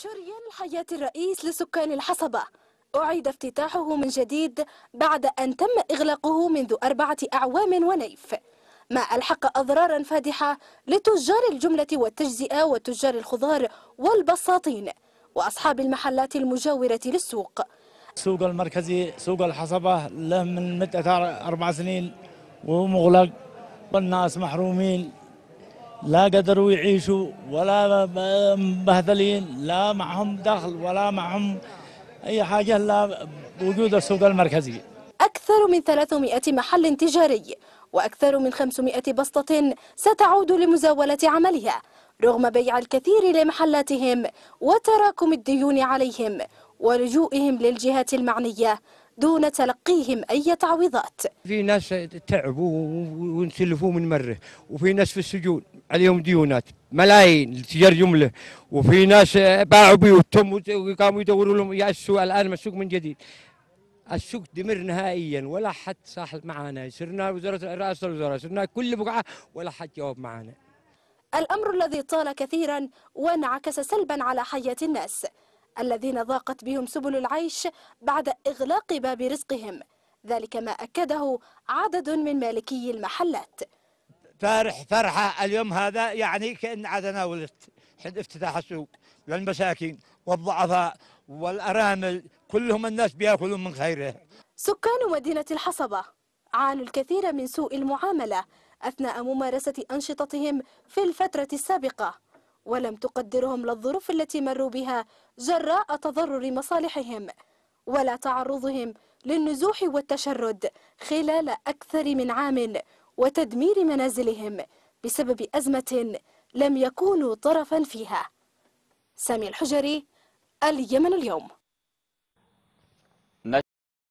شريان الحياة الرئيس لسكان الحصبة أعيد افتتاحه من جديد بعد أن تم إغلاقه منذ أربعة أعوام ونيف ما ألحق أضرارا فادحة لتجار الجملة والتجزئة وتجار الخضار والبساطين وأصحاب المحلات المجاورة للسوق السوق المركزي سوق الحصبة له من مدة أربع سنين ومغلق والناس محرومين لا قدروا يعيشوا ولا مبهذلين لا معهم دخل ولا معهم أي حاجة إلا وجود السوق المركزي أكثر من 300 محل تجاري وأكثر من 500 بسطة ستعود لمزاولة عملها رغم بيع الكثير لمحلاتهم وتراكم الديون عليهم ولجوئهم للجهات المعنية دون تلقيهم أي تعويضات في ناس تعبوا ونسلفوا من مره وفي ناس في السجون عليهم ديونات ملايين تجار جمله وفي ناس باعوا بيوتهم وقاموا يدوروا لهم السوق الان السوق من جديد السوق دمر نهائيا ولا حد صاحب معنا صرنا وزاره رئاسه الوزراء صرنا كل بقعه ولا حد جاوب معنا الامر الذي طال كثيرا وانعكس سلبا على حياه الناس الذين ضاقت بهم سبل العيش بعد إغلاق باب رزقهم ذلك ما أكده عدد من مالكي المحلات فرح فرحة اليوم هذا يعني كأن عدنا ولدت حين افتتاح السوق للمساكين والضعفاء والأرامل كلهم الناس بيأكلون من خيره سكان مدينة الحصبة عانوا الكثير من سوء المعاملة أثناء ممارسة أنشطتهم في الفترة السابقة ولم تقدرهم للظروف التي مروا بها جراء تضرر مصالحهم ولا تعرضهم للنزوح والتشرد خلال أكثر من عام وتدمير منازلهم بسبب أزمة لم يكونوا طرفا فيها سامي الحجري اليمن اليوم